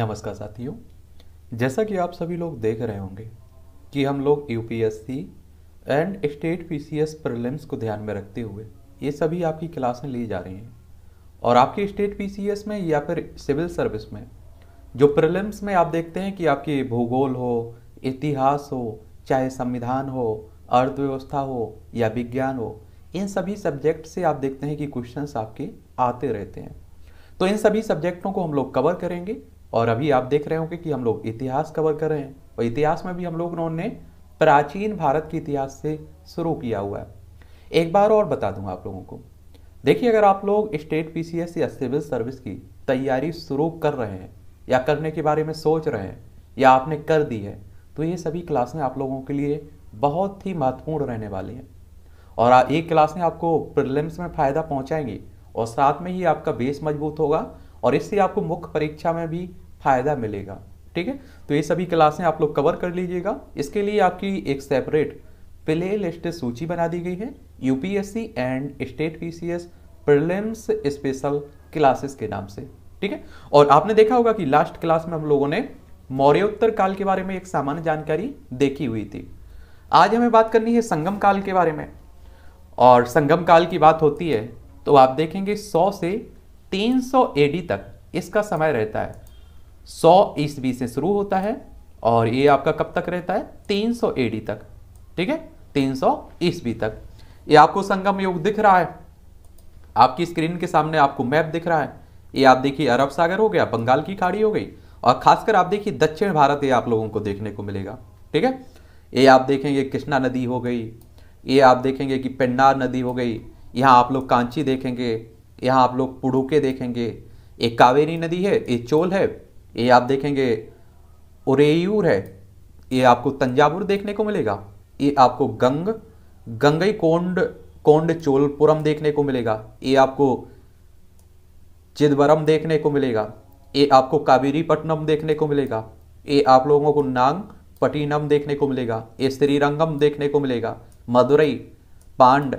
नमस्कार साथियों जैसा कि आप सभी लोग देख रहे होंगे कि हम लोग UPSC and state PCS prelims को ध्यान में रखते हुए ये सभी आपकी क्लासें ली जा रही हैं और आपके स्टेट पीसीएस में या फिर सिविल सर्विस में जो प्रीलिम्स में आप देखते हैं कि आपकी भूगोल हो इतिहास हो चाहे संविधान हो अर्थव्यवस्था हो या विज्ञान हो इन सभी सब्जेक्ट से आप देखते हैं कि क्वेश्चंस आपके आते रहते हैं तो इन सभी सब्जेक्टों को हम लोग कवर करेंगे और अभी आप देख रहे होंगे कि हम लोग इतिहास कवर कर रहे हैं और इतिहास में भी हम लोग उन्होंने प्राचीन भारत के इतिहास से शुरू किया हुआ है एक बार और बता दूंगा आप लोगों को देखिए अगर आप लोग स्टेट पीसीएस या सिविल सर्विस की तैयारी शुरू कर रहे हैं या करने के बारे में सोच रहे हैं या आपने कर दी है तो ये सभी क्लासें आप लोगों के लिए बहुत ही महत्वपूर्ण रहने वाली हैं और ये क्लासें आपको प्रिलिम्स में फ़ायदा पहुंचाएंगी और साथ में ही आपका बेस मजबूत होगा और इससे आपको मुख्य परीक्षा में भी फायदा मिलेगा ठीक है तो ये सभी क्लासें आप लोग कवर कर लीजिएगा इसके लिए आपकी एक सेपरेट प्ले लिस्ट सूची बना दी गई है UPSC and state PCS prelims special classes के नाम से ठीक है और आपने देखा होगा कि लास्ट क्लास में हम लोगों ने मौर्योत्तर काल के बारे में एक सामान्य जानकारी देखी हुई थी आज हमें बात करनी है संगम काल के बारे में और संगम काल की बात होती है तो आप देखेंगे 100 से 300 एडी तक इसका समय रहता है 100 ईस्वी से शुरू होता है और ये आपका कब तक रहता है 300 एडी तक ठीक है 300 ईस्वी तक ये आपको संगम युग दिख रहा है आपकी स्क्रीन के सामने आपको मैप दिख रहा है ये आप देखिए अरब सागर हो गया बंगाल की खाड़ी हो गई और खासकर आप देखिए दक्षिण भारत ये आप लोगों को देखने को मिलेगा ठीक है ये आप देखेंगे कृष्णा नदी हो गई ये आप देखेंगे कि पेन्नार नदी हो गई यहाँ आप लोग कांची देखेंगे यहाँ आप लोग पुडुके देखेंगे एक कावेरी नदी है ये चोल है ये आप देखेंगे उरेयूर है ये आपको तंजावुर देखने को मिलेगा ये आपको गंग गंगई कोंड कोंड चोलपुरम देखने को मिलेगा ये आपको चिदवरम देखने को मिलेगा ये आपको कावेरीपट्टनम देखने को मिलेगा ये आप लोगों को नांग पटीनम देखने को मिलेगा ये श्रीरंगम देखने को मिलेगा मदुरई पांड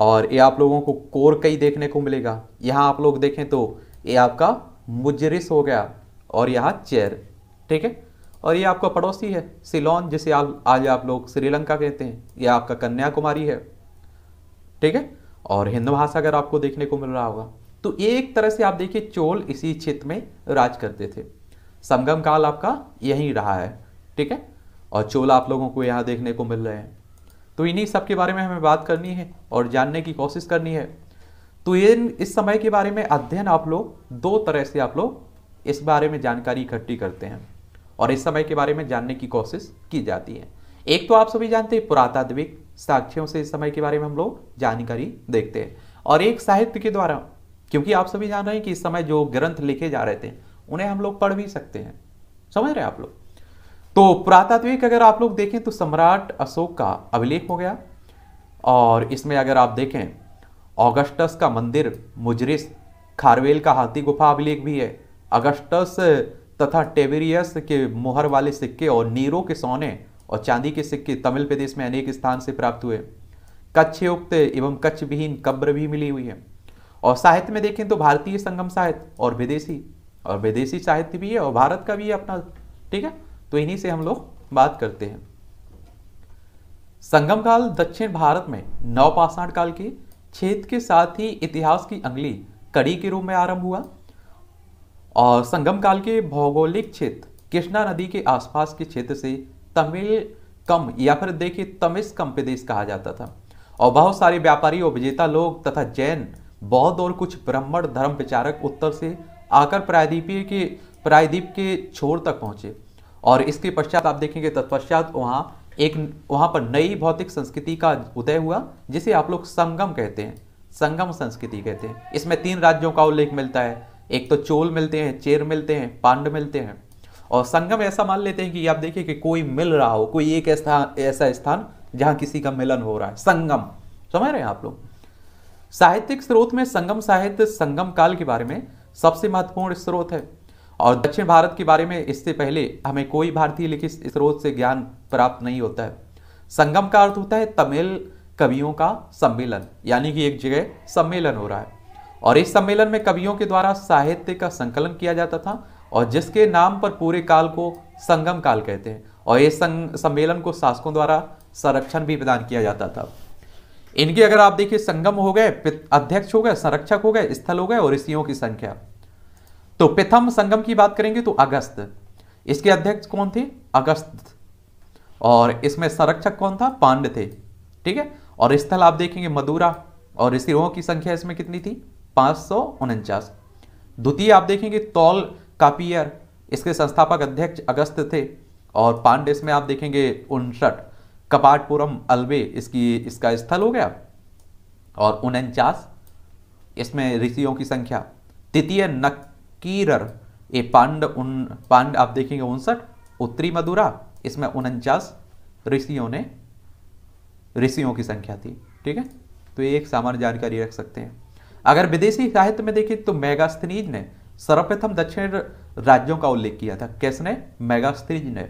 और ये आप लोगों को कोर कई देखने को मिलेगा यहाँ आप लोग देखें तो ये आपका मुजरिस हो गया और यहाँ चेयर ठीक है और ये आपका पड़ोसी है सिलोन जिसे आप आज आप लोग श्रीलंका कहते हैं ये आपका कन्याकुमारी है ठीक है और हिंद महासागर आपको देखने को मिल रहा होगा तो एक तरह से आप देखिए चोल इसी क्षेत्र में राज करते थे संगम काल आपका यही रहा है ठीक है और चोल आप लोगों को यहाँ देखने को मिल रहे हैं तो इन्हीं सब के बारे में हमें बात करनी है और जानने की कोशिश करनी है तो ये इस समय के बारे में अध्ययन आप लोग दो तरह से आप लोग इस बारे में जानकारी इकट्ठी करते हैं और इस समय के बारे में जानने की कोशिश की जाती है एक तो आप सभी जानते हैं पुरातात्विक साक्ष्यों से इस समय के बारे में हम लोग जानकारी देखते हैं और एक साहित्य के द्वारा क्योंकि आप सभी जान रहे हैं कि इस समय जो ग्रंथ लिखे जा रहे थे उन्हें हम लोग पढ़ भी सकते हैं समझ रहे हैं आप लोग तो पुरातात्विक अगर आप लोग देखें तो सम्राट अशोक का अभिलेख हो गया और इसमें अगर आप देखें ऑगस्टस का मंदिर मुजरिस खारवेल का हाथी गुफा अभिलेख भी है अगस्टस तथा टेबेरियस के मोहर वाले सिक्के और नीरो के सोने और चांदी के सिक्के तमिल प्रदेश में अनेक स्थान से प्राप्त हुए कच्छयुक्त एवं कच्छ विहीन कब्र भी मिली हुई है और साहित्य में देखें तो भारतीय संगम साहित्य और विदेशी और विदेशी साहित्य भी है और भारत का भी है अपना ठीक है तो इन्हीं से हम लोग बात करते हैं संगम काल दक्षिण भारत में नवपाषाण काल के छेद के साथ ही इतिहास की अंगली कड़ी के रूप में आरंभ हुआ और संगम काल के भौगोलिक क्षेत्र कृष्णा नदी के आसपास के क्षेत्र से तमिल कम या फिर देखिए तमिस कम प्रदेश कहा जाता था और बहुत सारे व्यापारी और विजेता लोग तथा जैन बौद्ध और कुछ ब्राह्मण धर्म विचारक उत्तर से आकर प्रायद्वीपीय के प्रायद्वीप के छोर तक पहुंचे और इसके पश्चात आप देखेंगे तत्पश्चात वहाँ एक वहाँ पर नई भौतिक संस्कृति का उदय हुआ जिसे आप लोग संगम कहते हैं संगम संस्कृति कहते हैं इसमें तीन राज्यों का उल्लेख मिलता है एक तो चोल मिलते हैं चेर मिलते हैं पांड मिलते हैं और संगम ऐसा मान लेते हैं कि आप देखिए कि कोई मिल रहा हो कोई एक स्थान ऐसा स्थान जहाँ किसी का मिलन हो रहा है संगम समझ रहे हैं आप लोग साहित्यिक स्रोत में संगम साहित्य संगम काल के बारे में सबसे महत्वपूर्ण स्रोत है और दक्षिण भारत के बारे में इससे पहले हमें कोई भारतीय लिखित स्रोत से ज्ञान प्राप्त नहीं होता है संगम का अर्थ होता है तमिल कवियों का सम्मेलन यानी कि एक जगह सम्मेलन हो रहा है और इस सम्मेलन में कवियों के द्वारा साहित्य का संकलन किया जाता था और जिसके नाम पर पूरे काल को संगम काल कहते हैं और इस सम्मेलन को शासकों द्वारा संरक्षण भी प्रदान किया जाता था इनके अगर आप देखिए संगम हो गए अध्यक्ष हो गए संरक्षक हो गए स्थल हो गए और ऋषियों की संख्या तो प्रथम संगम की बात करेंगे तो अगस्त इसके अध्यक्ष कौन थे अगस्त और इसमें संरक्षक कौन था पांड थे ठीक है और स्थल आप देखेंगे मदुरा और ऋषियों की संख्या इसमें कितनी थी पांच द्वितीय आप देखेंगे तौल कापियर इसके संस्थापक अध्यक्ष अगस्त थे और पांडे इसमें आप देखेंगे उनसठ कपाटपुरम अलवे इसकी इसका स्थल हो गया और उनचास इसमें ऋषियों की संख्या तृतीय नक कीरर ये पांड उन पांड आप देखेंगे उनसठ उत्तरी मदुरा इसमें उनचास ऋषियों ने ऋषियों की संख्या थी ठीक है तो ये एक सामान्य जानकारी रख सकते हैं अगर विदेशी साहित्य में देखें तो मेगास्थनीज ने सर्वप्रथम दक्षिण राज्यों का उल्लेख किया था किसने मेगास्थनीज ने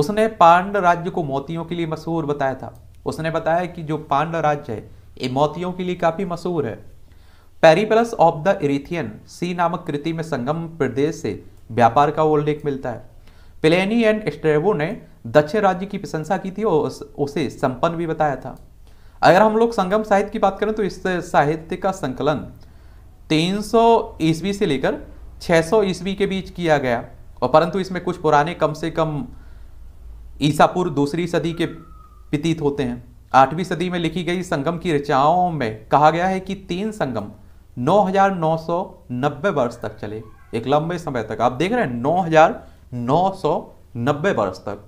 उसने पांड राज्य को मोतियों के लिए मशहूर बताया था उसने बताया कि जो पांड राज्य है ये मोतियों के लिए काफ़ी मशहूर है पेरीपलस ऑफ द इरिथियन सी नामक कृति में संगम प्रदेश से व्यापार का उल्लेख मिलता है पिलेनी एंड स्ट्रेवो ने दक्षिण राज्य की प्रशंसा की थी और उसे संपन्न भी बताया था अगर हम लोग संगम साहित्य की बात करें तो इस साहित्य का संकलन 300 ईस्वी से लेकर 600 ईस्वी के बीच किया गया और परंतु इसमें कुछ पुराने कम से कम ईसापुर दूसरी सदी के प्रतीत होते हैं आठवीं सदी में लिखी गई संगम की रचनाओं में कहा गया है कि तीन संगम 9,990 वर्ष तक चले एक लंबे समय तक आप देख रहे हैं 9,990 वर्ष तक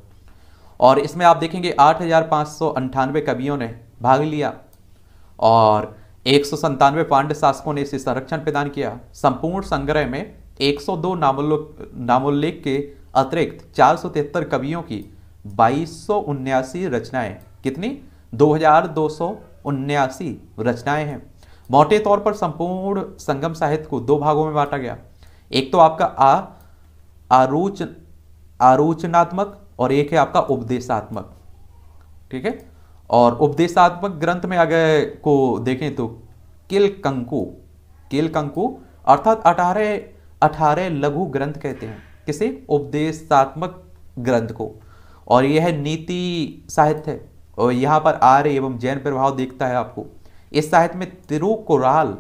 और इसमें आप देखेंगे आठ कवियों ने भाग लिया और एक सौ संतानवे पांडे शासकों ने इसे संरक्षण प्रदान किया संपूर्ण संग्रह में 102 नामोल्लेख नामोल्लेख के अतिरिक्त चार कवियों की बाईस रचनाएं कितनी दो रचनाएं हैं मोटे तौर पर संपूर्ण संगम साहित्य को दो भागों में बांटा गया एक तो आपका आ आरोच आरोचनात्मक और एक है आपका उपदेशात्मक ठीक है और उपदेशात्मक ग्रंथ में अगर को देखें तो किल कंकु किल कंकु अर्थात अठारह अठारह लघु ग्रंथ कहते हैं किसे उपदेशात्मक ग्रंथ को और यह है नीति साहित्य और यहाँ पर आर्य एवं जैन प्रभाव देखता है आपको इस साहित्य में तिरुकुराल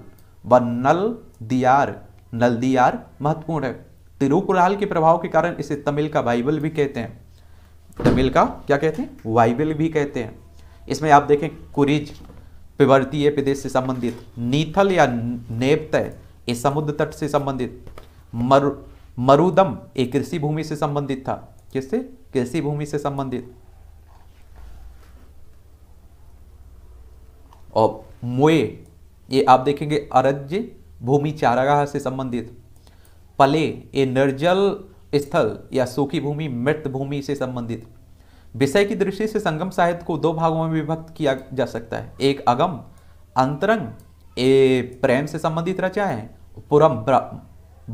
व नल दियार नल दियार महत्वपूर्ण है तिरुकुराल के प्रभाव के कारण इसे तमिल का बाइबल भी कहते हैं तमिल का क्या कहते हैं बाइबल भी कहते हैं इसमें आप देखें कुरिज पिवर्तीय प्रदेश से संबंधित नीथल या नेपत ये समुद्र तट से संबंधित मर मरुदम एक कृषि भूमि से संबंधित था किससे कृषि भूमि से संबंधित और मोए ये आप देखेंगे अरज्य भूमि चारागाह से संबंधित पले ये निर्जल स्थल या सूखी भूमि मृत भूमि से संबंधित विषय की दृष्टि से संगम साहित्य को दो भागों में विभक्त किया जा सकता है एक अगम अंतरंग ये प्रेम से संबंधित रचा है पुरम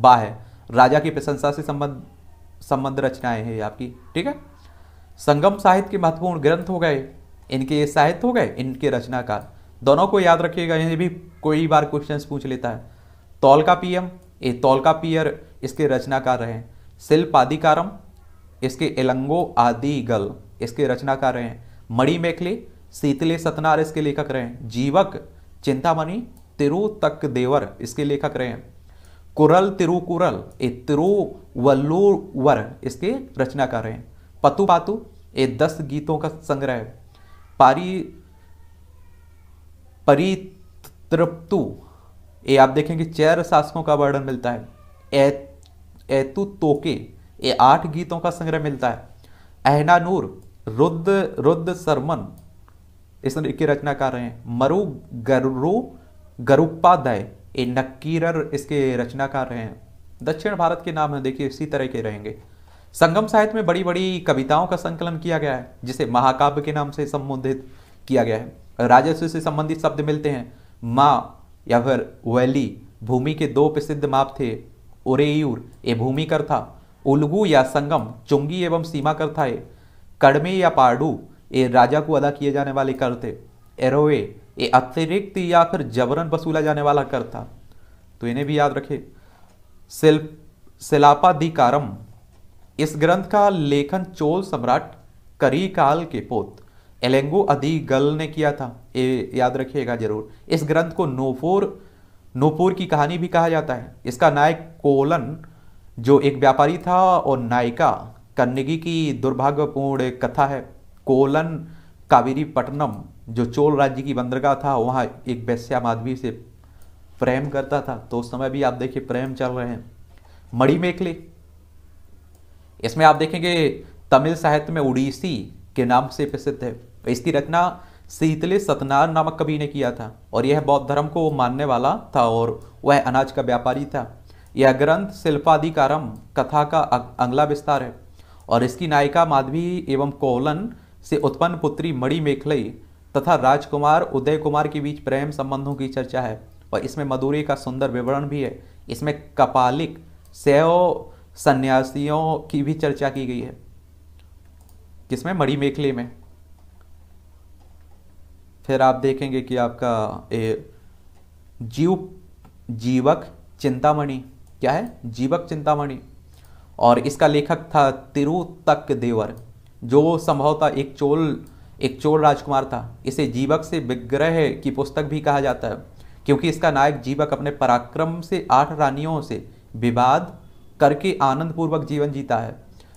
बाह राजा की प्रशंसा से संबंध संबंध रचनाएं हैं आपकी ठीक है संगम साहित्य के महत्वपूर्ण ग्रंथ हो गए इनके ये साहित्य हो गए इनके रचनाकार दोनों को याद रखिएगा यदि भी कोई बार क्वेश्चन पूछ लेता है तौल का पीएम ए तौल का पियर इसके रचनाकार रहे शिल्प आदिकारम इसके एलंगो आदि गल इसके रचनाकार रहे मणि मेखले शीतले सतनार इसके लेखक रहे जीवक चिंतामणि तिरु तक देवर इसके लेखक रहे कुरल तिरुकुरल ए तिरुवल्लुवर इसके रचनाकार हैं पतु पातु ये दस गीतों का संग्रह पारी परितृप्तु ये आप देखेंगे चेर शासकों का वर्णन मिलता है एतु तोके ये आठ गीतों का संग्रह मिलता है अहनानूर रुद रुद्र सरमन कर रहे हैं मरु गरु गरुपाध्याय ये नक्कीर इसके रचना कर रहे हैं दक्षिण भारत के नाम है देखिए इसी तरह के रहेंगे संगम साहित्य में बड़ी बड़ी कविताओं का संकलन किया गया है जिसे महाकाव्य के नाम से संबोधित किया गया है राजस्व से संबंधित शब्द मिलते हैं माँ या फिर वैली भूमि के दो प्रसिद्ध माप थे ओरेयूर ये भूमि कर था उलगू या संगम चुंगी एवं सीमा कर था ये कड़मे या पाडू ये राजा को अदा किए जाने वाले कर थे एरोवे ये अतिरिक्त या फिर जबरन वसूला जाने वाला कर था तो इन्हें भी याद रखे शिल्प शिलापाधिकारम इस ग्रंथ का लेखन चोल सम्राट करी काल के पोत एलेंगो गल ने किया था ये याद रखिएगा जरूर इस ग्रंथ को नोफोर नोपोर की कहानी भी कहा जाता है इसका नायक कोलन जो एक व्यापारी था और नायिका कन्नगी की दुर्भाग्यपूर्ण कथा है कोलन कावेरी पटनम जो चोल राज्य की बंदरगाह था वहाँ एक बैस्या माधवी से प्रेम करता था तो उस समय भी आप देखिए प्रेम चल रहे हैं मणिमेखले मेखले इसमें आप देखेंगे तमिल साहित्य में उड़ीसी के नाम से प्रसिद्ध है तो इसकी रचना सीतले सतनार नामक कवि ने किया था और यह बौद्ध धर्म को मानने वाला था और वह अनाज का व्यापारी था यह ग्रंथ शिल्पाधिकारम कथा का अंगला विस्तार है और इसकी नायिका माधवी एवं कोहलन से उत्पन्न पुत्री मणि मेखलई तथा राजकुमार उदय कुमार के बीच प्रेम संबंधों की चर्चा है और इसमें मधुरी का सुंदर विवरण भी है इसमें कपालिक सेव सन्यासियों की भी चर्चा की गई है जिसमें मणि मेखले में फिर आप देखेंगे कि आपका ए जीव जीवक चिंतामणि क्या है जीवक चिंतामणि और इसका लेखक था तिरु तक देवर जो संभवतः एक चोल एक चोल राजकुमार था इसे जीवक से विग्रह की पुस्तक भी कहा जाता है क्योंकि इसका नायक जीवक अपने पराक्रम से आठ रानियों से विवाद करके आनंदपूर्वक जीवन जीता है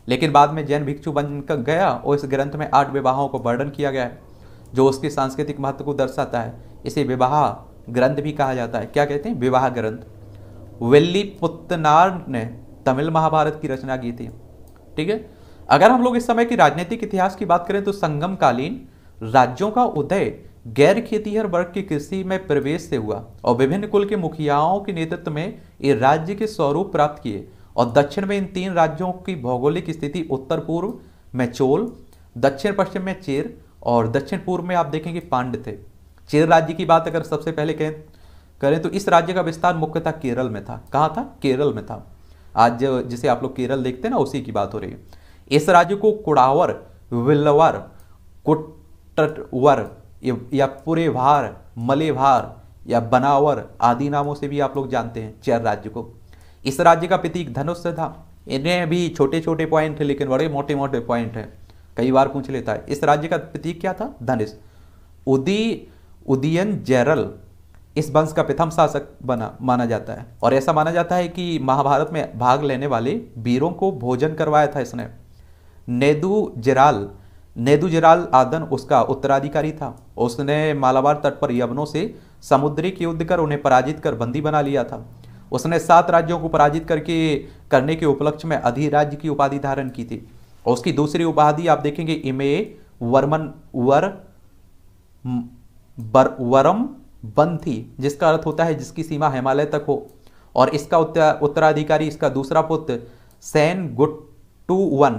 लेकिन बाद में जैन भिक्षु बन गया और इस ग्रंथ में आठ विवाहों को वर्णन किया गया है जो उसके सांस्कृतिक महत्व को दर्शाता है इसे विवाह ग्रंथ भी कहा जाता है क्या कहते हैं विवाह ग्रंथ वेल्ली पुतनार ने तमिल महाभारत की रचना की थी ठीक है अगर हम लोग इस समय की राजनीतिक इतिहास की बात करें तो संगमकालीन राज्यों का उदय गैर खेतीहर वर्ग की कृषि में प्रवेश से हुआ और विभिन्न कुल के मुखियाओं के नेतृत्व में ये राज्य के स्वरूप प्राप्त किए और दक्षिण में इन तीन राज्यों की भौगोलिक स्थिति उत्तर पूर्व में चोल दक्षिण पश्चिम में चेर और दक्षिण पूर्व में आप देखेंगे पांड थे चेर राज्य की बात अगर सबसे पहले कहें करें तो इस राज्य का विस्तार मुख्यतः केरल में था कहाँ था केरल में था आज जिसे आप लोग केरल देखते हैं ना उसी की बात हो रही है इस राज्य को कुड़ावर विल्लवर कुटवर या पुरेभार मलेवार या बनावर आदि नामों से भी आप लोग जानते हैं चेर राज्य को इस राज्य का प्रतीक धनुष था इन्हें भी छोटे छोटे पॉइंट है लेकिन बड़े मोटे मोटे पॉइंट हैं कई बार पूछ लेता है इस राज्य का प्रतीक क्या था धनिष उदी उदयन जैरल इस वंश का प्रथम शासक बना माना जाता है और ऐसा माना जाता है कि महाभारत में भाग लेने वाले वीरों को भोजन करवाया था इसने नेदू जिराल नेदू जिराल आदन उसका उत्तराधिकारी था उसने मालाबार तट पर यवनों से समुद्री के युद्ध कर उन्हें पराजित कर बंदी बना लिया था उसने सात राज्यों को पराजित करके करने के उपलक्ष्य में अधिराज्य की उपाधि धारण की थी और उसकी दूसरी उपाधि आप देखेंगे इमे वर्मन वर बर, वरम बंथी जिसका अर्थ होता है जिसकी सीमा हिमालय तक हो और इसका उत्तराधिकारी इसका दूसरा पुत्र सैन गुट्टू वन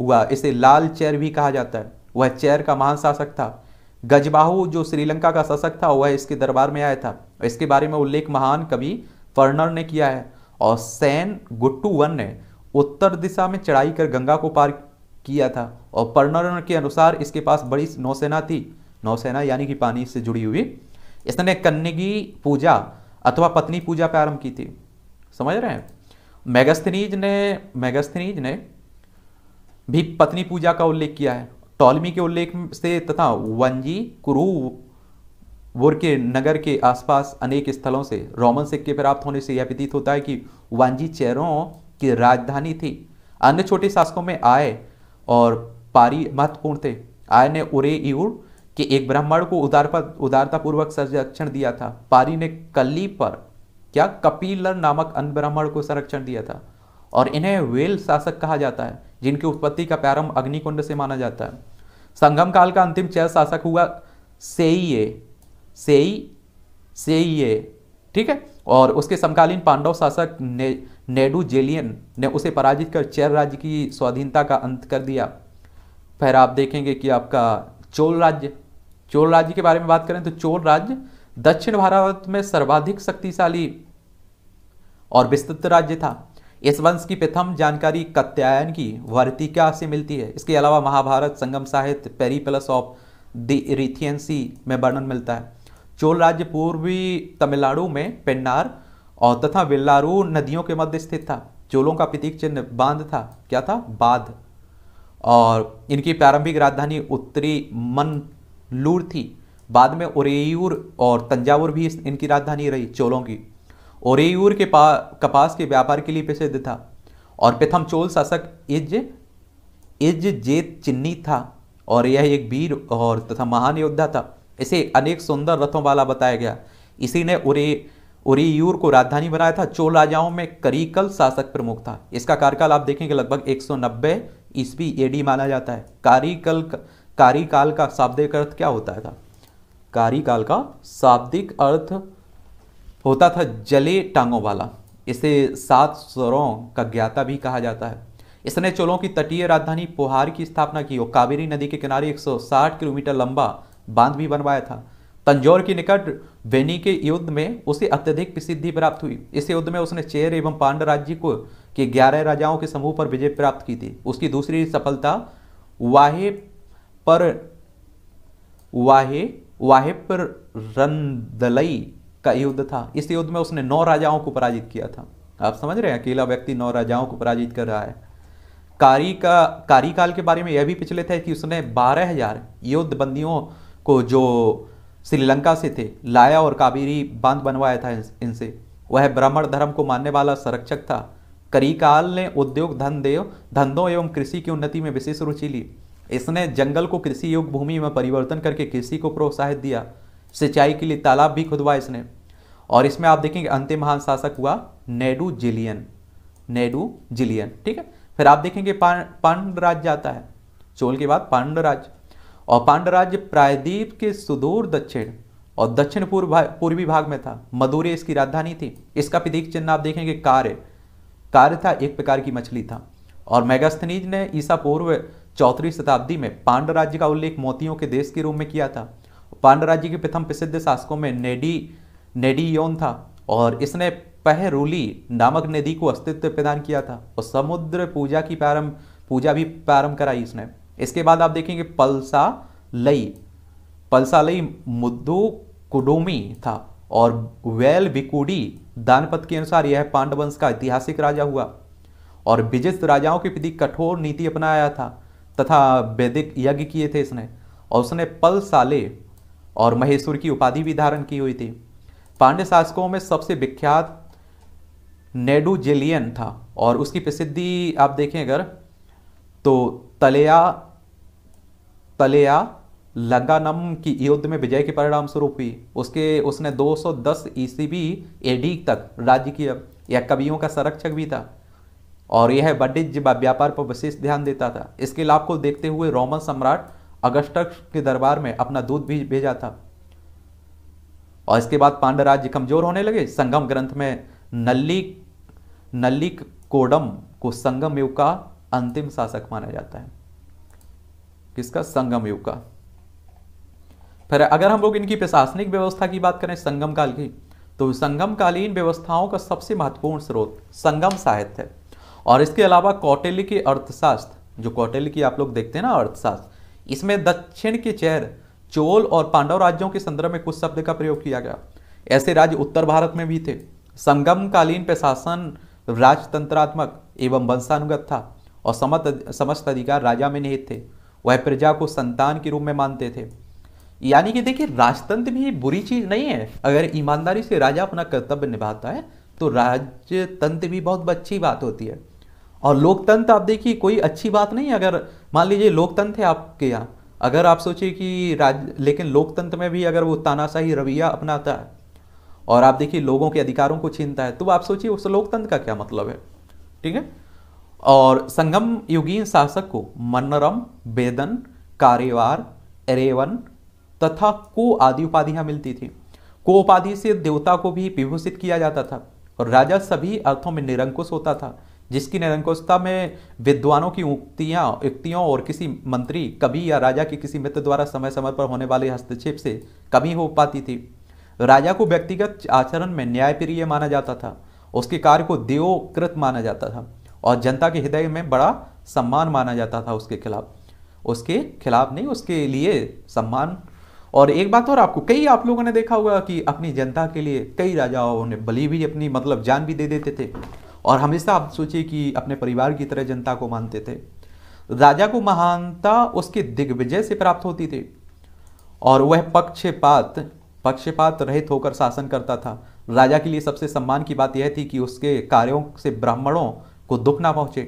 हुआ इसे लाल चेर भी कहा जाता है वह चेर का महान शासक था गजबाहू जो श्रीलंका का शासक था वह इसके दरबार में आया था इसके बारे में उल्लेख महान कवि फर्नर ने किया है और सैन गुट्टू वन ने उत्तर दिशा में चढ़ाई कर गंगा को पार किया था और पर्णन के अनुसार इसके पास बड़ी नौसेना थी नौसेना यानी कि पानी से जुड़ी हुई इसने कन्नगी पूजा अथवा पत्नी पूजा प्रारंभ की थी समझ रहे हैं मैगस्थनीज ने मैगस्थनीज ने भी पत्नी पूजा का उल्लेख किया है टॉलमी के उल्लेख से तथा वंजी कुरु वोर के नगर के आसपास अनेक स्थलों से रोमन सिक्के प्राप्त होने से यह प्रतीत होता है कि वांजी चेरों की राजधानी थी अन्य छोटे शासकों में आए और पारी महत्वपूर्ण थे आय ने उरे इउर एक ब्राह्मण को उदार उदारतापूर्वक संरक्षण दिया था पारी ने कली पर क्या कपिलर नामक अन्य ब्राह्मण को संरक्षण दिया था और इन्हें वेल शासक कहा जाता है जिनकी उत्पत्ति का प्रारंभ अग्निकुंड से माना जाता है संगम काल का अंतिम चय शासक हुआ सेईए सेई सेईए ठीक है और उसके समकालीन पांडव शासक ने नेडू जेलियन ने उसे पराजित कर चेर राज्य की स्वाधीनता का अंत कर दिया फिर आप देखेंगे कि आपका चोल राज्य चोल राज्य के बारे में बात करें तो चोल राज्य दक्षिण भारत में सर्वाधिक शक्तिशाली और विस्तृत राज्य था इस वंश की प्रथम जानकारी कत्यायन की वर्तिका से मिलती है इसके अलावा महाभारत संगम साहित्य periplus of the Erythraean Sea में वर्णन मिलता है चोल राज्य पूर्वी तमिलनाडु में पेन्नार और तथा वेल्लारू नदियों के मध्य स्थित था चोलों का प्रतीक चिन्ह बांध था क्या था बाध और इनकी प्रारंभिक राजधानी उत्तरी मनलूर थी बाद में ओरेयूर और तंजावुर भी इनकी राजधानी रही चोलों की ओरेयूर के पा कपास के व्यापार के लिए प्रसिद्ध था और प्रथम चोल शासक इज इज जेत चिन्नी था और यह एक वीर और तथा महान योद्धा था इसे अनेक सुंदर रथों वाला बताया गया इसी ने उरे उरीयूर को राजधानी बनाया था चोल राजाओं में करीकल शासक प्रमुख था इसका कार्यकाल आप देखेंगे लगभग 190 ईस्वी एडी माना जाता है कारीकल कारिकाल का शाब्दिक अर्थ क्या होता था कारिकाल का शाब्दिक अर्थ होता था जले टांगों वाला इसे सात स्वरों का ज्ञाता भी कहा जाता है इसने चोलों की तटीय राजधानी पोहार की स्थापना की और कावेरी नदी के किनारे 160 किलोमीटर लंबा बांध भी बनवाया था तंजौर के निकट वेनी के युद्ध में उसे अत्यधिक प्रसिद्धि प्राप्त हुई इस युद्ध में उसने चेर एवं पांड राज्य को के ग्यारह राजाओं के समूह पर विजय प्राप्त की थी उसकी दूसरी सफलता वाहे पर वाहे वाहे पर रंदलई का युद्ध था इस युद्ध में उसने नौ राजाओं को पराजित किया था आप समझ रहे हैं अकेला व्यक्ति नौ राजाओं को पराजित कर रहा है कारी का कार्यकाल के बारे में यह भी पिछले थे कि उसने बारह हजार युद्ध बंदियों को जो श्रीलंका से थे लाया और काबेरी बांध बनवाया था इनसे वह ब्राह्मण धर्म को मानने वाला संरक्षक था करीकाल ने उद्योग देव धंधों एवं कृषि की उन्नति में विशेष रुचि ली इसने जंगल को कृषि योग्य भूमि में परिवर्तन करके कृषि को प्रोत्साहित दिया सिंचाई के लिए तालाब भी खुदवाए इसने और इसमें आप देखेंगे अंतिम महान शासक हुआ नेडू जिलियन नेडू जिलियन ठीक है फिर आप देखेंगे पांड राज्य आता है चोल के बाद पांड राज्य और पांडराज्य प्रायद्वीप के सुदूर दक्षिण और दक्षिण पूर्व पूर्वी भाग में था मदुरे इसकी राजधानी थी इसका प्रतीक चिन्ह आप देखेंगे कार्य कार्य था एक प्रकार की मछली था और मेगास्थनीज ने ईसा पूर्व चौथी शताब्दी में पांड राज्य का उल्लेख मोतियों के देश के रूप में किया था पांडराज्य राज्य के प्रथम प्रसिद्ध शासकों में नेडी नेडी योन था और इसने पहरूली नामक नदी को अस्तित्व प्रदान किया था और समुद्र पूजा की प्रारंभ पूजा भी प्रारंभ कराई इसने इसके बाद आप देखेंगे पलसा लई पलसा लई मुद्दू कुडोमी था और वेल विकुडी दानपत के अनुसार यह पांडवंश का ऐतिहासिक राजा हुआ और विजित राजाओं के प्रति कठोर नीति अपनाया था तथा वैदिक यज्ञ किए थे इसने और उसने पल साले और महेश्वर की उपाधि भी धारण की हुई थी पांड्य शासकों में सबसे विख्यात नेडुजेलियन था और उसकी प्रसिद्धि आप देखें अगर तो तलेया तलेया लगानम की युद्ध में विजय के परिणाम स्वरूप हुई उसके उसने 210 ईसीवी एडी तक राज्य किया यह कवियों का संरक्षक भी था और यह वाणिज्य व्यापार पर विशेष ध्यान देता था इसके लाभ को देखते हुए रोमन सम्राट अगस्त के दरबार में अपना दूध भी भेजा था और इसके बाद पांडव राज्य कमजोर होने लगे संगम ग्रंथ में नल्ली नल्लिक कोडम को संगम युग का अंतिम शासक माना जाता है किसका संगम युग का फिर अगर हम लोग इनकी प्रशासनिक व्यवस्था की बात करें संगम काल की तो संगमकालीन व्यवस्थाओं का सबसे महत्वपूर्ण स्रोत संगम साहित्य है और इसके अलावा कौटिल्य के अर्थशास्त्र जो कौटिल्य की आप लोग देखते हैं ना अर्थशास्त्र इसमें दक्षिण के चेहर चोल और पांडव राज्यों के संदर्भ में कुछ शब्द का प्रयोग किया गया ऐसे राज्य उत्तर भारत में भी थे संगमकालीन प्रशासन राजतंत्रात्मक एवं वंशानुगत था और समस्त समस्त अधिकार राजा में निहित थे वह प्रजा को संतान के रूप में मानते थे यानी कि देखिए राजतंत्र भी बुरी चीज नहीं है अगर ईमानदारी से राजा अपना कर्तव्य निभाता है तो राजतंत्र भी बहुत अच्छी बात होती है और लोकतंत्र आप देखिए कोई अच्छी बात नहीं अगर मान लीजिए लोकतंत्र है आपके यहाँ अगर आप सोचिए कि राज लेकिन लोकतंत्र में भी अगर वो तानाशाही रवैया अपनाता है और आप देखिए लोगों के अधिकारों को छीनता है तो आप सोचिए उस लोकतंत्र का क्या मतलब है ठीक है और संगम युगीन शासक को मनोरम बेदन कारेवार एरेवन तथा को आदि उपाधियां मिलती थी को उपाधि से देवता को भी विभूषित किया जाता था और राजा सभी अर्थों में निरंकुश होता था जिसकी निरंकुशता में विद्वानों की उक्तियां युक्तियों और किसी मंत्री कभी या राजा के किसी मित्र द्वारा समय समय पर होने वाले हस्तक्षेप से कमी हो पाती थी राजा को व्यक्तिगत आचरण में न्यायप्रिय माना जाता था उसके कार्य को देवकृत माना जाता था और जनता के हृदय में बड़ा सम्मान माना जाता था उसके खिलाफ उसके खिलाफ नहीं उसके लिए सम्मान और एक बात और आपको कई आप लोगों ने देखा होगा कि अपनी जनता के लिए कई राजाओं ने बलि भी अपनी मतलब जान भी दे देते थे और हमेशा आप सोचिए कि अपने परिवार की तरह जनता को मानते थे राजा को महानता उसके दिग्विजय से प्राप्त होती थी और वह पक्षपात पक्षपात रहित होकर शासन करता था राजा के लिए सबसे सम्मान की बात यह थी कि उसके कार्यों से ब्राह्मणों को दुख ना पहुंचे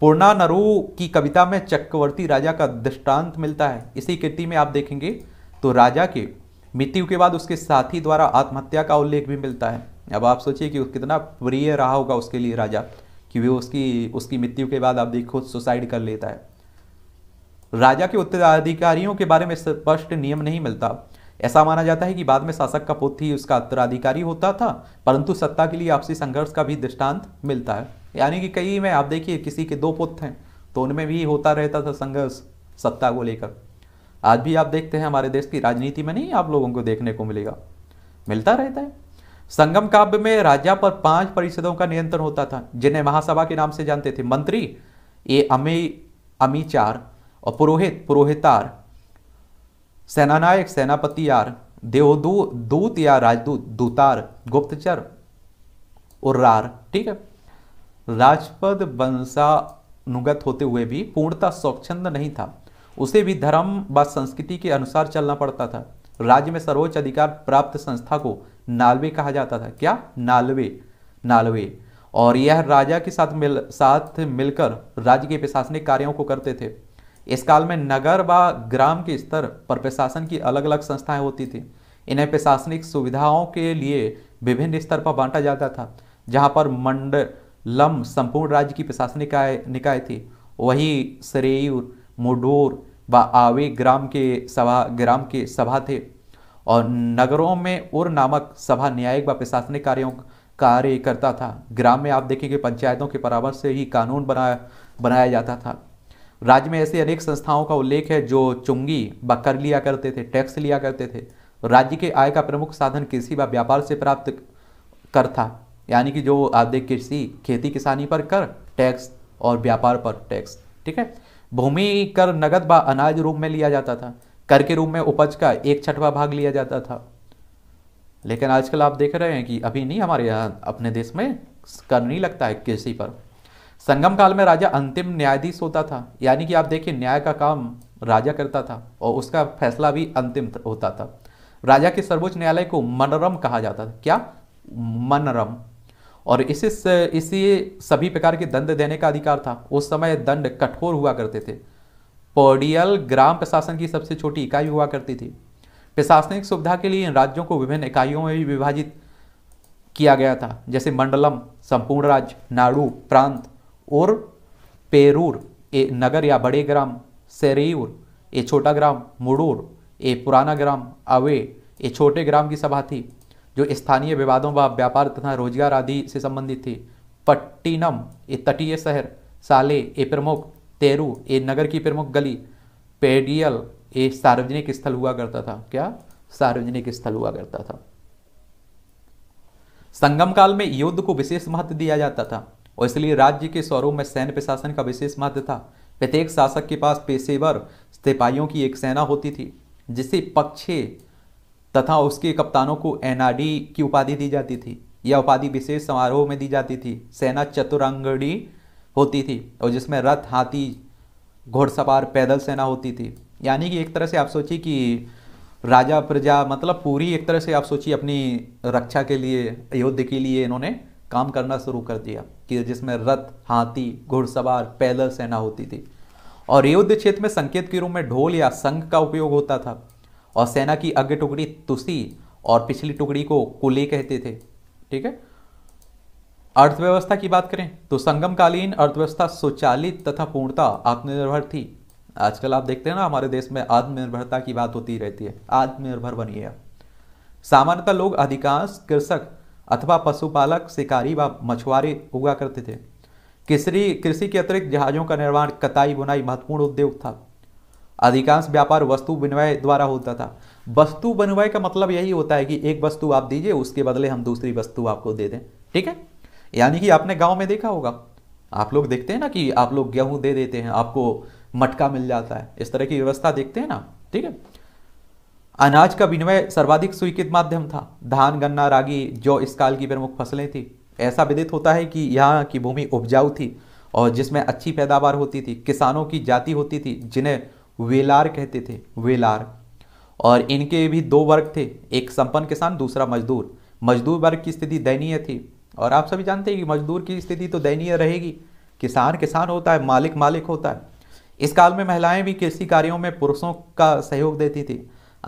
पूर्णानरू की कविता में चक्रवर्ती राजा का दृष्टांत मिलता है इसी कृति में आप देखेंगे तो राजा के मृत्यु के बाद उसके साथी द्वारा आत्महत्या का उल्लेख भी मिलता है अब आप सोचिए कि कितना प्रिय रहा होगा उसके लिए राजा कि वे उसकी उसकी मृत्यु के बाद आप देखो सुसाइड कर लेता है राजा के उत्तराधिकारियों के बारे में स्पष्ट नियम नहीं मिलता ऐसा माना जाता है कि बाद में शासक का पुत्र ही उसका उत्तराधिकारी होता था परंतु सत्ता के लिए आपसी संघर्ष का भी दृष्टांत मिलता है यानी कि कई में आप देखिए किसी के दो पुत्र हैं तो उनमें भी होता रहता था संघर्ष सत्ता को लेकर आज भी आप देखते हैं हमारे देश की राजनीति में नहीं आप लोगों को देखने को मिलेगा मिलता रहता है संगम काव्य में राजा पर पांच परिषदों का नियंत्रण होता था जिन्हें महासभा के नाम से जानते थे मंत्री ये अमी अमीचार और पुरोहित पुरोहितार सेनानायक सेनापति यार देवदूत दूत या राजदूत दूतार गुप्तचर उर्रार ठीक है राजपद वंशानुगत होते हुए भी पूर्णता स्वच्छंद नहीं था उसे भी धर्म व संस्कृति के अनुसार चलना पड़ता था राज्य में सर्वोच्च अधिकार प्राप्त संस्था को नालवे कहा जाता था क्या नालवे नालवे और यह राजा के साथ मिल साथ मिलकर राज्य के प्रशासनिक कार्यों को करते थे इस काल में नगर व ग्राम के स्तर पर प्रशासन की अलग अलग संस्थाएं होती थी इन्हें प्रशासनिक सुविधाओं के लिए विभिन्न स्तर पर बांटा जाता था जहां पर मंडल लम संपूर्ण राज्य की प्रशासनिक निकाय थी वही सरेयूर मुडोर व आवे ग्राम के सभा ग्राम के सभा थे और नगरों में उर नामक सभा न्यायिक व प्रशासनिक कार्यों कार्य करता था ग्राम में आप देखेंगे पंचायतों के परामर्श से ही कानून बनाया बनाया जाता था राज्य में ऐसे अनेक संस्थाओं का उल्लेख है जो चुंगी व कर लिया करते थे टैक्स लिया करते थे राज्य के आय का प्रमुख साधन कृषि व व्यापार से प्राप्त कर था यानी कि जो आधे कृषि खेती किसानी पर कर टैक्स और व्यापार पर टैक्स ठीक है भूमि कर नगद बा अनाज रूप में लिया जाता था कर के रूप में उपज का एक छठवा भाग लिया जाता था लेकिन आजकल आप देख रहे हैं कि अभी नहीं हमारे यहाँ अपने देश में कर नहीं लगता है कृषि पर संगम काल में राजा अंतिम न्यायाधीश होता था यानी कि आप देखिए न्याय का काम राजा करता था और उसका फैसला भी अंतिम होता था राजा के सर्वोच्च न्यायालय को मनरम कहा जाता था क्या मनरम और इसी इसी सभी प्रकार के दंड देने का अधिकार था उस समय दंड कठोर हुआ करते थे पौडियल ग्राम प्रशासन की सबसे छोटी इकाई हुआ करती थी प्रशासनिक सुविधा के लिए इन राज्यों को विभिन्न इकाइयों में भी विभाजित किया गया था जैसे मंडलम संपूर्ण राज्य नाडू प्रांत और पेरूर ए नगर या बड़े ग्राम सेरेयूर ए छोटा ग्राम मुड़ूर ए पुराना ग्राम अवे ए छोटे ग्राम की सभा थी जो स्थानीय विवादों व व्यापार तथा रोजगार आदि से संबंधित थी पट्टीनम ये तटीय शहर साले ए प्रमुख तेरू ये नगर की प्रमुख गली पेडियल ए सार्वजनिक स्थल हुआ करता था क्या सार्वजनिक स्थल हुआ करता था संगम काल में युद्ध को विशेष महत्व दिया जाता था और इसलिए राज्य के स्वरूप में सैन्य प्रशासन का विशेष महत्व था प्रत्येक शासक के पास पेशेवर सिपाहियों की एक सेना होती थी जिसे पक्षे तथा उसके कप्तानों को एनआरडी की उपाधि दी जाती थी यह उपाधि विशेष समारोह में दी जाती थी सेना चतुरंगड़ी होती थी और जिसमें रथ हाथी घोड़सवार पैदल सेना होती थी यानी कि एक तरह से आप सोचिए कि राजा प्रजा मतलब पूरी एक तरह से आप सोचिए अपनी रक्षा के लिए अयोध्या के लिए इन्होंने काम करना शुरू कर दिया कि जिसमें रथ हाथी घुड़सवार पैदल सेना होती थी और अयोध्या क्षेत्र में संकेत के रूप में ढोल या संघ का उपयोग होता था और सेना की अग्र टुकड़ी तुसी और पिछली टुकड़ी को कुले कहते थे ठीक है अर्थव्यवस्था की बात करें तो संगमकालीन अर्थव्यवस्था स्वचालित तथा पूर्णता आत्मनिर्भर थी आजकल आप देखते हैं ना हमारे देश में आत्मनिर्भरता की बात होती रहती है आत्मनिर्भर बनिए सामान्यतः लोग अधिकांश कृषक अथवा पशुपालक शिकारी व मछुआरे हुआ करते थे कृषि कृषि के अतिरिक्त जहाज़ों का निर्माण कताई बुनाई महत्वपूर्ण उद्योग था अधिकांश व्यापार वस्तु विनिमय द्वारा होता था वस्तु विनिमय का मतलब यही होता है कि एक वस्तु आप दीजिए उसके बदले हम दूसरी वस्तु आपको दे दें ठीक है यानी कि आपने गाँव में देखा होगा आप लोग देखते हैं ना कि आप लोग गेहूं दे देते हैं आपको मटका मिल जाता है इस तरह की व्यवस्था देखते हैं ना ठीक है अनाज का विनिमय सर्वाधिक स्वीकृत माध्यम था धान गन्ना रागी जो इस काल की प्रमुख फसलें थी ऐसा विदित होता है कि यहाँ की भूमि उपजाऊ थी और जिसमें अच्छी पैदावार होती थी किसानों की जाति होती थी जिन्हें वेलार कहते थे वेलार और इनके भी दो वर्ग थे एक संपन्न किसान दूसरा मजदूर मजदूर वर्ग की स्थिति दयनीय थी और आप सभी जानते हैं कि मजदूर की स्थिति तो दयनीय रहेगी किसान किसान होता है मालिक मालिक होता है इस काल में महिलाएं भी कृषि कार्यों में पुरुषों का सहयोग देती थी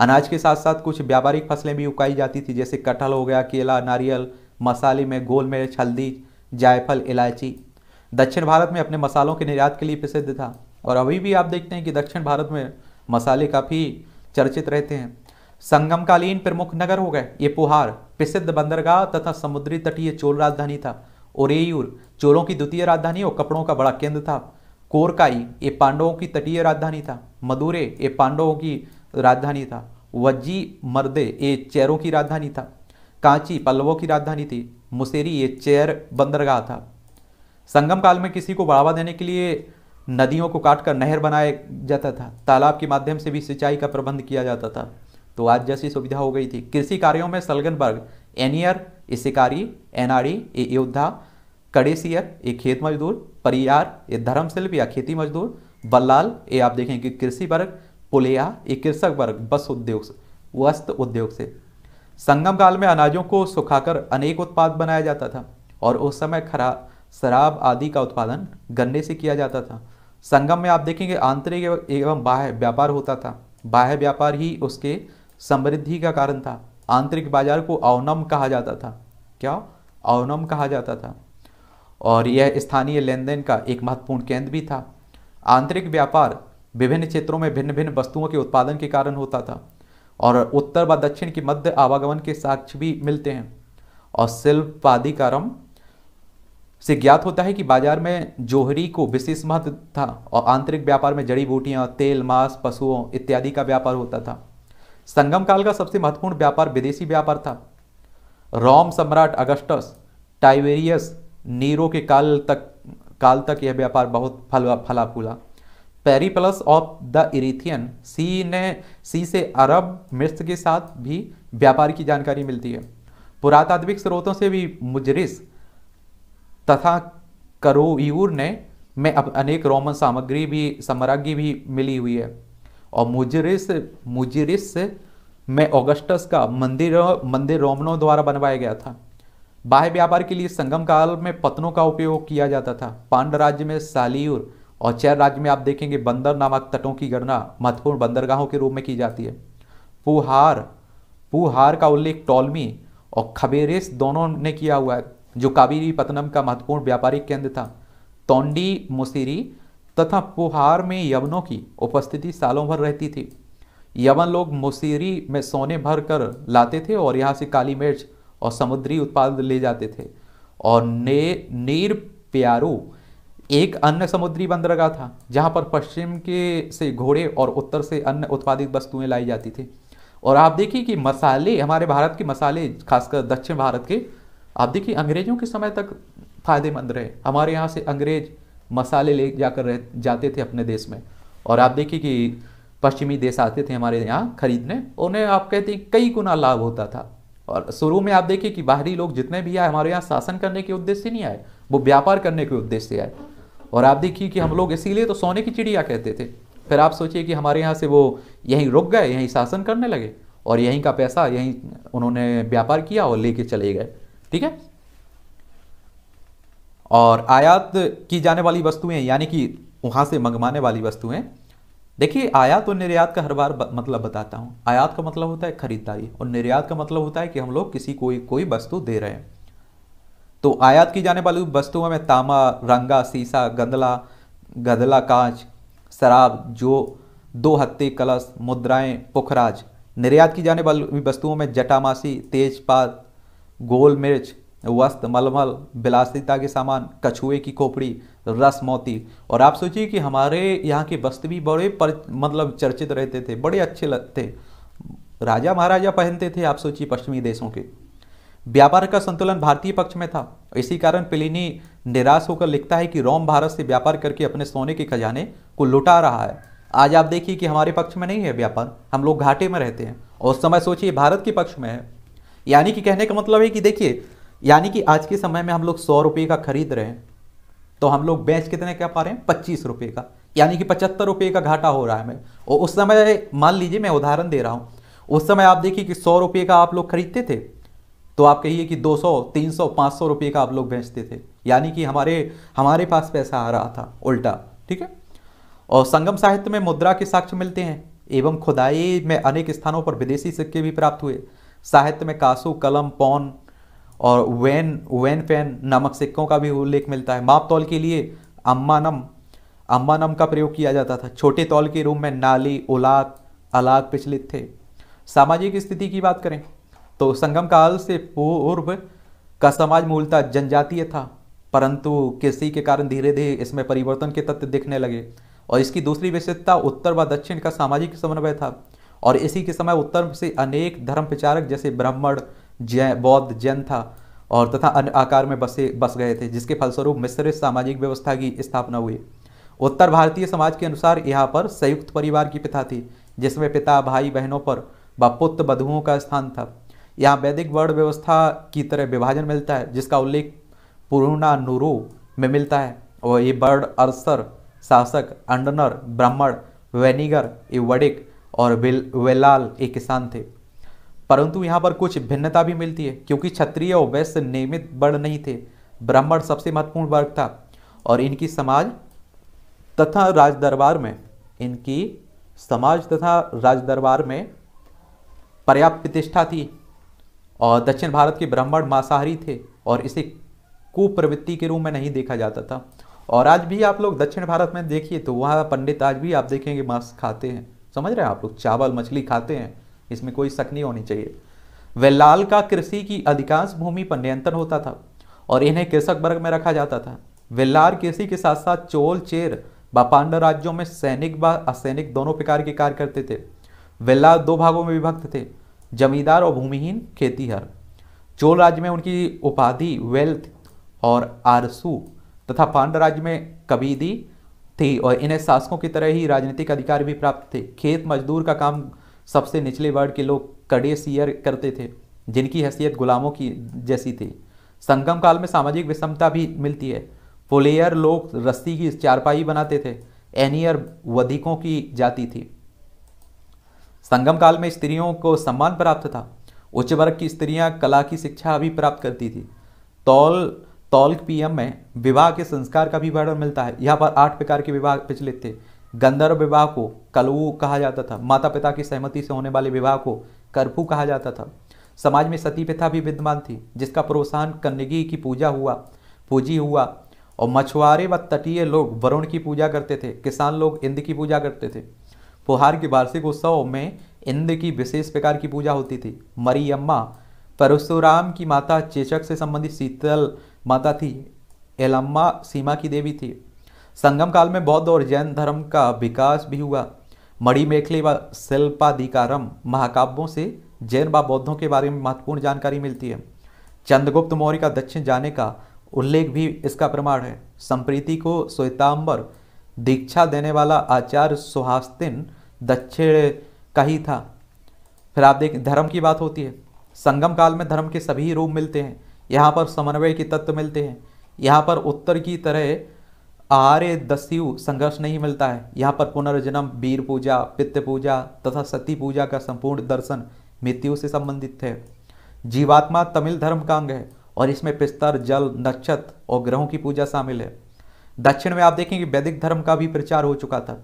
अनाज के साथ साथ कुछ व्यापारिक फसलें भी उगाई जाती थी जैसे कटहल हो गया केला नारियल मसाले में गोल मिर्च हल्दी जायफल इलायची दक्षिण भारत में अपने मसालों के निर्यात के लिए प्रसिद्ध था और अभी भी आप देखते हैं कि दक्षिण भारत में मसाले काफ़ी चर्चित रहते हैं संगमकालीन प्रमुख नगर हो गए ये पुहार प्रसिद्ध बंदरगाह तथा समुद्री तटीय चोल राजधानी था ओरेयूर चोलों की द्वितीय राजधानी और कपड़ों का बड़ा केंद्र था कोरकाई ये पांडवों की तटीय राजधानी था मदुरे ये पांडवों की राजधानी था वज्जी मर्दे ये चेरों की राजधानी था कांची पल्लवों की राजधानी थी मुसेरी ये चेर बंदरगाह था संगम काल में किसी को बढ़ावा देने के लिए नदियों को काटकर नहर बनाया जाता था तालाब के माध्यम से भी सिंचाई का प्रबंध किया जाता था तो आज जैसी सुविधा हो गई थी कृषि कार्यों में सलगनबर्ग एनियर ये शिकारी एनाड़ी ये योद्धा कड़ेसियर ये खेत मजदूर परियार ये धर्मशिल्प या खेती मजदूर बल्लाल ये आप देखें कि कृषि वर्ग पुलिया ये कृषक वर्ग बस उद्योग वस्त्र उद्योग से संगम काल में अनाजों को सुखाकर अनेक उत्पाद बनाया जाता था और उस समय खरा शराब आदि का उत्पादन गन्ने से किया जाता था संगम में आप देखेंगे आंतरिक एवं बाह्य व्यापार होता था बाह्य व्यापार ही उसके समृद्धि का कारण था आंतरिक बाजार को अवनम कहा जाता था क्या अवनम कहा जाता था और यह स्थानीय लेन देन का एक महत्वपूर्ण केंद्र भी था आंतरिक व्यापार विभिन्न क्षेत्रों में भिन्न भिन्न वस्तुओं के उत्पादन के कारण होता था और उत्तर व दक्षिण के मध्य आवागमन के साक्ष्य भी मिलते हैं और शिल्प से ज्ञात होता है कि बाजार में जोहरी को विशेष महत्व था और आंतरिक व्यापार में जड़ी बूटियां तेल मांस पशुओं इत्यादि का व्यापार होता था संगम काल का सबसे महत्वपूर्ण व्यापार विदेशी व्यापार था रोम सम्राट अगस्टस टाइवेरियस नीरो के काल तक काल तक यह व्यापार बहुत फल फला फूला periplus of the Erythraean sea ने सी से अरब मिस्र के साथ भी व्यापार की जानकारी मिलती है पुरातात्विक स्रोतों से भी मुजरिस तथा करोयूर ने में अब अनेक रोमन सामग्री भी साम्राज्ञी भी मिली हुई है और मुजरिस मुजरिस में ऑगस्टस का मंदिर मंदिर रोमनों द्वारा बनवाया गया था बाह्य व्यापार के लिए संगम काल में पत्नों का उपयोग किया जाता था पांड राज्य में सालियूर और चैर राज्य में आप देखेंगे बंदर नामक तटों की गणना महत्वपूर्ण बंदरगाहों के रूप में की जाती है पुहार पुहार का उल्लेख टॉलमी और खबेरेस दोनों ने किया हुआ है जो कावेरीपत्तनम का महत्वपूर्ण व्यापारिक केंद्र था तोंडी मुसीरी तथा पुहार में यवनों की उपस्थिति सालों भर रहती थी यवन लोग मुसीरी में सोने भर कर लाते थे और यहाँ से काली मिर्च और समुद्री उत्पाद ले जाते थे और ने नीर प्यारू एक अन्य समुद्री बंदरगाह था जहाँ पर पश्चिम के से घोड़े और उत्तर से अन्य उत्पादित वस्तुएं लाई जाती थी और आप देखिए कि मसाले हमारे भारत के मसाले खासकर दक्षिण भारत के आप देखिए अंग्रेजों के समय तक फ़ायदेमंद रहे हमारे यहाँ से अंग्रेज मसाले ले जाकर रह जाते थे अपने देश में और आप देखिए कि पश्चिमी देश आते थे हमारे यहाँ खरीदने उन्हें आप कहते हैं कई गुना लाभ होता था और शुरू में आप देखिए कि बाहरी लोग जितने भी आए हमारे यहाँ शासन करने के उद्देश्य से नहीं आए वो व्यापार करने के उद्देश्य से आए और आप देखिए कि हम लोग इसीलिए तो सोने की चिड़िया कहते थे फिर आप सोचिए कि हमारे यहाँ से वो यहीं रुक गए यहीं शासन करने लगे और यहीं का पैसा यहीं उन्होंने व्यापार किया और लेके चले गए ठीक है और आयात की जाने वाली वस्तुएं यानी कि वहां से मंगवाने वाली वस्तुएं देखिए आयात और निर्यात का हर बार ब, मतलब बताता हूं आयात का मतलब होता है खरीदारी और निर्यात का मतलब होता है कि हम लोग किसी कोई कोई वस्तु दे रहे हैं तो आयात की जाने वाली वस्तुओं में तामा रंगा सीसा गंदला गदला कांच शराब जो दो हत्ते कलश मुद्राएं पुखराज निर्यात की जाने वाली वस्तुओं में जटामासी तेजपात गोल मिर्च वस्त मलमल बिलासिता के सामान कछुए की खोपड़ी रस मोती और आप सोचिए कि हमारे यहाँ के वस्त्र भी बड़े पर मतलब चर्चित रहते थे बड़े अच्छे लगते राजा महाराजा पहनते थे आप सोचिए पश्चिमी देशों के व्यापार का संतुलन भारतीय पक्ष में था इसी कारण पिलिनी निराश होकर लिखता है कि रोम भारत से व्यापार करके अपने सोने के खजाने को लुटा रहा है आज आप देखिए कि हमारे पक्ष में नहीं है व्यापार हम लोग घाटे में रहते हैं और समय सोचिए भारत के पक्ष में है यानी कि कहने का मतलब है कि देखिए यानी कि आज के समय में हम लोग सौ रुपये का खरीद रहे हैं तो हम लोग बेच कितने कह पा रहे हैं पच्चीस रुपये का यानी कि पचहत्तर रुपये का घाटा हो रहा है हमें और उस समय मान लीजिए मैं उदाहरण दे रहा हूँ उस समय आप देखिए कि सौ रुपये का आप लोग खरीदते थे तो आप कहिए कि 200, 300, 500 रुपये का आप लोग बेचते थे यानी कि हमारे हमारे पास पैसा आ रहा था उल्टा ठीक है और संगम साहित्य में मुद्रा के साक्ष्य मिलते हैं एवं खुदाई में अनेक स्थानों पर विदेशी सिक्के भी प्राप्त हुए साहित्य में कासू कलम पौन और वैन वैन पैन नामक सिक्कों का भी उल्लेख मिलता है माप तौल के लिए अम्मानम अम्मानम का प्रयोग किया जाता था छोटे तौल के रूप में नाली उलाक अलाक पिछलित थे सामाजिक स्थिति की बात करें तो संगम काल से पूर्व का समाज मूलतः जनजातीय था परंतु कृषि के कारण धीरे धीरे इसमें परिवर्तन के तत्व दिखने लगे और इसकी दूसरी विशेषता उत्तर व दक्षिण का सामाजिक समन्वय था और इसी के समय उत्तर से अनेक धर्म प्रचारक जैसे ब्राह्मण जैन बौद्ध जैन था और तथा अन्य आकार में बसे बस गए थे जिसके फलस्वरूप मिश्रित सामाजिक व्यवस्था की स्थापना हुई उत्तर भारतीय समाज के अनुसार यहाँ पर संयुक्त परिवार की प्रथा थी जिसमें पिता भाई बहनों पर व पुत्र बधुओं का स्थान था यहाँ वैदिक वर्ण व्यवस्था की तरह विभाजन मिलता है जिसका उल्लेख पूर्णानुरु में मिलता है और ये वर्ण अरसर शासक अंडनर ब्राह्मण वैनिगर ये वडिक और वेल वेलाल एक किसान थे परंतु यहाँ पर कुछ भिन्नता भी मिलती है क्योंकि क्षत्रिय और वैश्य नियमित वर्ण नहीं थे ब्राह्मण सबसे महत्वपूर्ण वर्ग था और इनकी समाज तथा राज दरबार में इनकी समाज तथा राज दरबार में पर्याप्त प्रतिष्ठा थी और दक्षिण भारत के ब्राह्मण मांसाहारी थे और इसे कुप्रवृत्ति के रूप में नहीं देखा जाता था और आज भी आप लोग दक्षिण भारत में देखिए तो वहाँ पंडित आज भी आप देखेंगे मांस खाते हैं समझ रहे हैं आप लोग चावल मछली खाते हैं इसमें कोई शक नहीं होनी चाहिए वेल्लाल का कृषि की अधिकांश भूमि पर नियंत्रण होता था और इन्हें कृषक वर्ग में रखा जाता था वेल्लार कृषि के साथ साथ चोल चेर व पांडव राज्यों में सैनिक व असैनिक दोनों प्रकार के कार्य करते थे वेल्लार दो भागों में विभक्त थे जमींदार और भूमिहीन खेतीहर चोल राज्य में उनकी उपाधि वेल्थ और आरसू तथा पांड राज्य में कबीदी थी और इन्हें शासकों की तरह ही राजनीतिक अधिकार भी प्राप्त थे खेत मजदूर का काम सबसे निचले वर्ग के लोग सीयर करते थे जिनकी हैसियत गुलामों की जैसी थी संगम काल में सामाजिक विषमता भी मिलती है फोलेयर लोग रस्सी की चारपाई बनाते थे एनियर वधिकों की जाती थी संगम काल में स्त्रियों को सम्मान प्राप्त था उच्च वर्ग की स्त्रियां कला की शिक्षा भी प्राप्त करती थी तौल तौलक पीएम में विवाह के संस्कार का भी वर्णन मिलता है यहाँ पर आठ प्रकार के विवाह प्रचलित थे गंधर्व विवाह को कलवु कहा जाता था माता पिता की सहमति से होने वाले विवाह को करफू कहा जाता था समाज में सती प्रथा भी विद्यमान थी जिसका प्रोत्साहन कन्नगी की पूजा हुआ पूजी हुआ और मछुआरे व तटीय लोग वरुण की पूजा करते थे किसान लोग इंद्र की पूजा करते थे फुहार के वार्षिक उत्सव में इंद्र की विशेष प्रकार की पूजा होती थी मरियम्मा परशुराम की माता चेचक से संबंधित शीतल माता थी एलम्मा सीमा की देवी थी संगम काल में बौद्ध और जैन धर्म का विकास भी हुआ मेखली व शिल्पाधिकारम महाकाव्यों से जैन व बौद्धों के बारे में महत्वपूर्ण जानकारी मिलती है चंद्रगुप्त मौर्य का दक्षिण जाने का उल्लेख भी इसका प्रमाण है संप्रीति को श्वेतांबर दीक्षा देने वाला आचार्य सुहास्तिन दक्षिण का ही था फिर आप देख धर्म की बात होती है संगम काल में धर्म के सभी रूप मिलते हैं यहाँ पर समन्वय के तत्व मिलते हैं यहाँ पर उत्तर की तरह आर्य दस्यु संघर्ष नहीं मिलता है यहाँ पर पुनर्जन्म वीर पूजा पित्त पूजा तथा सती पूजा का संपूर्ण दर्शन मृत्यु से संबंधित है जीवात्मा तमिल धर्म का अंग है और इसमें पिस्तर जल नक्षत्र और ग्रहों की पूजा शामिल है दक्षिण में आप देखेंगे वैदिक धर्म का भी प्रचार हो चुका था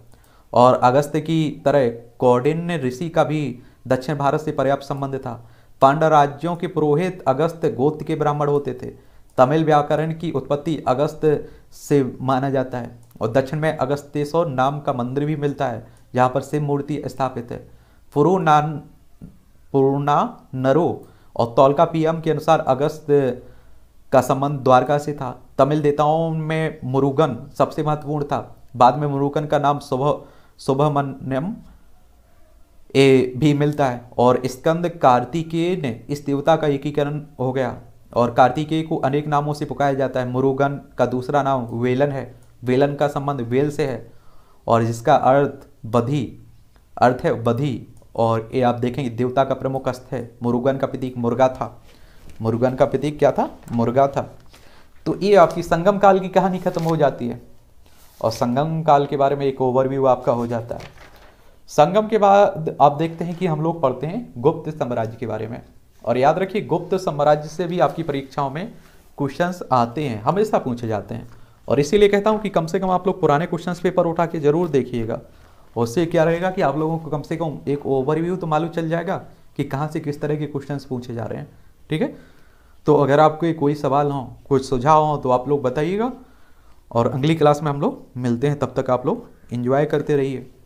और अगस्त की तरह कौडिन्य ऋषि का भी दक्षिण भारत से पर्याप्त संबंध था पांडव राज्यों के पुरोहित अगस्त गोत्र के ब्राह्मण होते थे तमिल व्याकरण की उत्पत्ति अगस्त से माना जाता है और दक्षिण में अगस्तेश्वर नाम का मंदिर भी मिलता है जहाँ पर शिव मूर्ति स्थापित है पुरुनान पुरुना नरो और तौलका पीएम के अनुसार अगस्त का संबंध द्वारका से था तमिल देवताओं में मुरुगन सबसे महत्वपूर्ण था बाद में मुरुगन का नाम सुभ सुब्रमण्यम ए, भी मिलता है और स्कंद कार्तिकेय ने इस देवता का एकीकरण हो गया और कार्तिकेय को अनेक नामों से पुकारा जाता है मुरुगन का दूसरा नाम वेलन है वेलन का संबंध वेल से है और जिसका अर्थ बधि अर्थ है बधि और ये आप देखेंगे देवता का प्रमुख अस्त है मुरुगन का प्रतीक मुर्गा था मुर्गन का प्रतीक क्या था मुर्गा था तो ये आपकी संगम काल की कहानी खत्म हो जाती है और संगम काल के बारे में एक ओवरव्यू आपका हो जाता है संगम के बाद आप देखते हैं कि हम लोग पढ़ते हैं गुप्त साम्राज्य के बारे में और याद रखिए गुप्त साम्राज्य से भी आपकी परीक्षाओं में क्वेश्चंस आते हैं हमेशा पूछे जाते हैं और इसीलिए कहता हूँ कि कम से कम आप लोग पुराने क्वेश्चंस पेपर उठा के जरूर देखिएगा उससे क्या रहेगा कि आप लोगों को कम से कम एक ओवरव्यू तो मालूम चल जाएगा कि कहाँ से किस तरह के क्वेश्चन पूछे जा रहे हैं ठीक है तो अगर आपके कोई सवाल हो कुछ सुझाव हो तो आप लोग बताइएगा और अगली क्लास में हम लोग मिलते हैं तब तक आप लोग इन्जॉय करते रहिए